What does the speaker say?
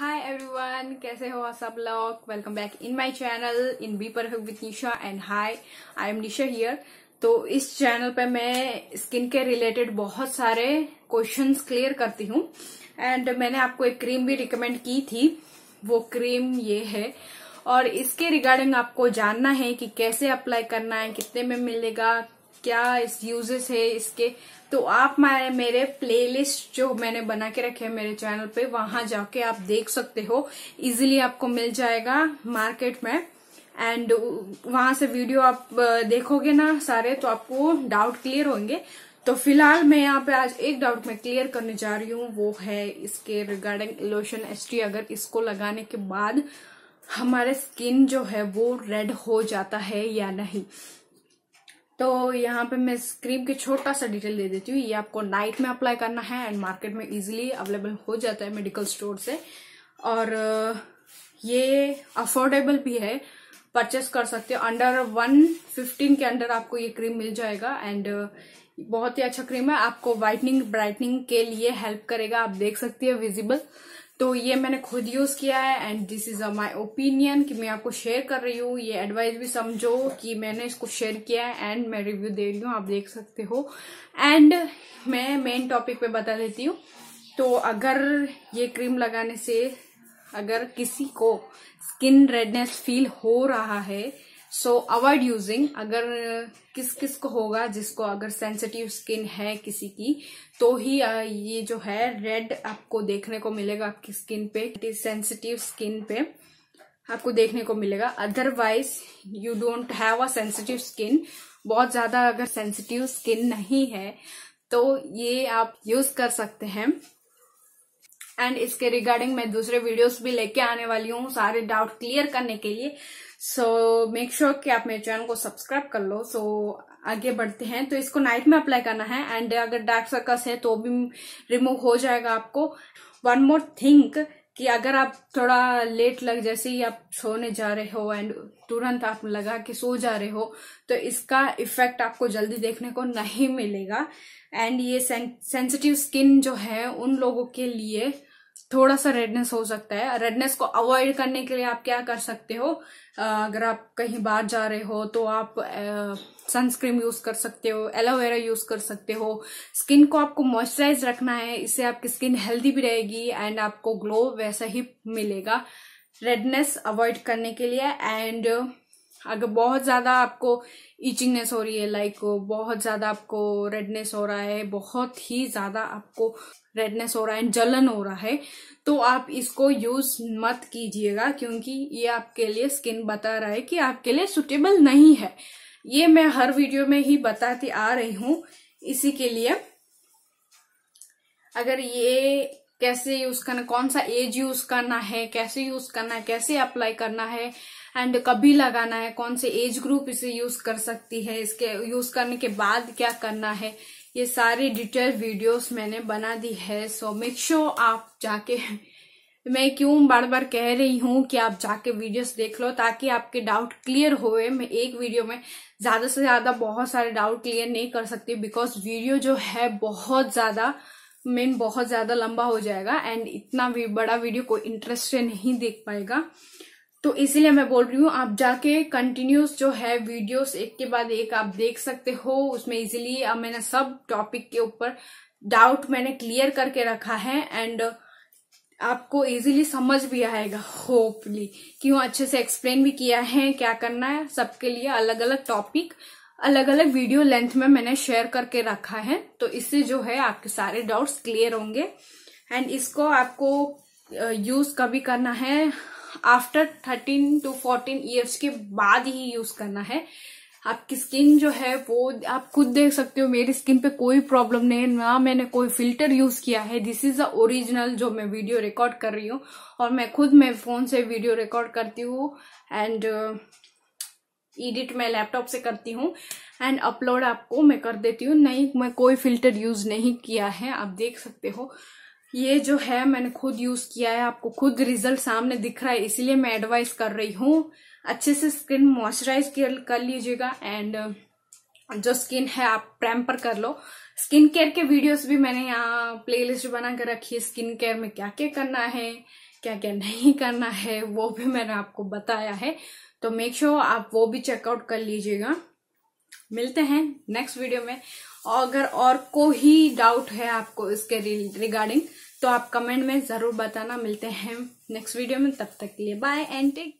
hi everyone कैसे हो आप सब लोग welcome back in my channel in be perfect with Nisha and hi I am Nisha here तो इस चैनल पे मैं स्किन के रिलेटेड बहुत सारे क्वेश्चंस क्लियर करती हूँ एंड मैंने आपको एक क्रीम भी रिकमेंड की थी वो क्रीम ये है और इसके रिगार्डिंग आपको जानना है कि कैसे अप्लाई करना है कितने में मिलेगा क्या यूजेस है इसके तो आप मेरे प्लेलिस्ट जो मैंने बना के रखे है मेरे चैनल पे वहां जाके आप देख सकते हो इजिली आपको मिल जाएगा मार्केट में एंड वहां से वीडियो आप देखोगे ना सारे तो आपको डाउट क्लियर होंगे तो फिलहाल मैं यहाँ पे आज एक डाउट मैं क्लियर करने जा रही हूँ वो है इसके रिगार्डिंग लोशन एस अगर इसको लगाने के बाद हमारे स्किन जो है वो रेड हो जाता है या नहीं तो यहाँ पे मैं स्क्रीम की छोटा सा डिटेल दे देती हूँ ये आपको नाइट में अप्लाई करना है एंड मार्केट में इजिली अवेलेबल हो जाता है मेडिकल स्टोर से और ये अफोर्डेबल भी है परचेस कर सकते हो अंडर वन फिफ्टीन के अंडर आपको ये क्रीम मिल जाएगा एंड बहुत ही अच्छा क्रीम है आपको व्हाइटनिंग ब्राइटनिंग के लिए हेल्प करेगा आप देख सकती है विजिबल तो ये मैंने खुद यूज किया है and this is my opinion कि मैं आपको शेयर कर रही हूँ ये एडवाइस भी समझो कि मैंने इसको शेयर किया है एंड मैं रिव्यू दे रही हूँ आप देख सकते हो एंड मैं मेन टॉपिक पे बता देती हूँ तो अगर ये क्रीम लगाने से अगर किसी को स्किन रेडनेस फील हो रहा है सो अवॉइड यूजिंग अगर किस किस को होगा जिसको अगर सेंसिटिव स्किन है किसी की तो ही ये जो है रेड आपको देखने को मिलेगा आपकी स्किन पे सेंसिटिव स्किन पे आपको देखने को मिलेगा otherwise you don't have a sensitive skin बहुत ज्यादा अगर सेंसिटिव स्किन नहीं है तो ये आप यूज कर सकते हैं एंड इसके रिगार्डिंग मैं दूसरे वीडियोस भी लेके आने वाली हूँ सारे डाउट क्लियर करने के लिए सो मेक श्योर कि आप मेरे चैनल को सब्सक्राइब कर लो सो so, आगे बढ़ते हैं तो इसको नाइट में अप्लाई करना है एंड अगर डार्क सर्कस है तो भी रिमूव हो जाएगा आपको वन मोर थिंक कि अगर आप थोड़ा लेट लग जैसे ही आप सोने जा रहे हो एंड तुरंत आप लगा के सो जा रहे हो तो इसका इफेक्ट आपको जल्दी देखने को नहीं मिलेगा एंड ये सेंसिटिव स्किन जो है उन लोगों के लिए थोड़ा सा रेडनेस हो सकता है रेडनेस को अवॉइड करने के लिए आप क्या कर सकते हो अगर आप कहीं बाहर जा रहे हो तो आप सनस्क्रीन यूज कर सकते हो एलोवेरा यूज कर सकते हो स्किन को आपको मॉइस्चराइज रखना है इससे आपकी स्किन हेल्दी भी रहेगी एंड आपको ग्लो वैसा ही मिलेगा रेडनेस अवॉइड करने के लिए एंड अगर बहुत ज़्यादा आपको इचिंगनेस हो रही है लाइक बहुत ज़्यादा आपको रेडनेस हो रहा है बहुत ही ज़्यादा आपको रेडनेस हो रहा है जलन हो रहा है तो आप इसको यूज मत कीजिएगा क्योंकि ये आपके लिए स्किन बता रहा है कि आपके लिए सुटेबल नहीं है ये मैं हर वीडियो में ही बताती आ रही हूँ इसी के लिए अगर ये कैसे यूज करना कौन सा एज यूज करना है कैसे यूज करना है कैसे अप्लाई करना है एंड कभी लगाना है कौन से एज ग्रुप इसे यूज कर सकती है इसके यूज करने के बाद क्या करना है ये सारी डिटेल वीडियोस मैंने बना दी है सो मेक श्योर आप जाके मैं क्यों बार बार कह रही हूँ कि आप जाके वीडियोस देख लो ताकि आपके डाउट क्लियर होए मैं एक वीडियो में ज्यादा से ज्यादा बहुत सारे डाउट क्लियर नहीं कर सकती बिकॉज वीडियो जो है बहुत ज्यादा मेन बहुत ज्यादा लंबा हो जाएगा एंड इतना भी बड़ा वीडियो कोई इंटरेस्ट से नहीं देख पाएगा तो इसीलिए मैं बोल रही हूँ आप जाके कंटिन्यूस जो है वीडियोस एक के बाद एक आप देख सकते हो उसमें इजीली अब मैंने सब टॉपिक के ऊपर डाउट मैंने क्लियर करके रखा है एंड आपको इजीली समझ भी आएगा होपली क्यों अच्छे से एक्सप्लेन भी किया है क्या करना है सबके लिए अलग अलग टॉपिक अलग अलग वीडियो लेंथ में मैंने शेयर करके रखा है तो इससे जो है आपके सारे डाउट्स क्लियर होंगे एंड इसको आपको यूज uh, कभी करना है after thirteen to fourteen years के बाद ही यूज करना है आपकी स्किन जो है वो आप खुद देख सकते हो मेरी स्किन पे कोई प्रॉब्लम नहीं है ना मैंने कोई फिल्टर यूज किया है दिस इज द ओरिजिनल जो मैं वीडियो रिकॉर्ड कर रही हूँ और मैं खुद मैं फोन से वीडियो रिकॉर्ड करती हूँ एंड एडिट uh, मैं लैपटॉप से करती हूँ एंड अपलोड आपको मैं कर देती हूँ नहीं मैं कोई फिल्टर यूज नहीं किया है आप देख सकते हो ये जो है मैंने खुद यूज किया है आपको खुद रिजल्ट सामने दिख रहा है इसलिए मैं एडवाइस कर रही हूँ अच्छे से स्किन मॉइस्चराइज कर लीजिएगा एंड जो स्किन है आप प्रेम्पर कर लो स्किन केयर के वीडियोस भी मैंने यहाँ प्लेलिस्ट बना कर रखी है स्किन केयर में क्या क्या करना है क्या क्या नहीं करना है वो भी मैंने आपको बताया है तो मेक श्योर sure आप वो भी चेकआउट कर लीजिएगा मिलते हैं नेक्स्ट वीडियो में अगर और कोई डाउट है आपको इसके रिगार्डिंग तो आप कमेंट में जरूर बताना मिलते हैं नेक्स्ट वीडियो में तब तक के लिए बाय एंड टेक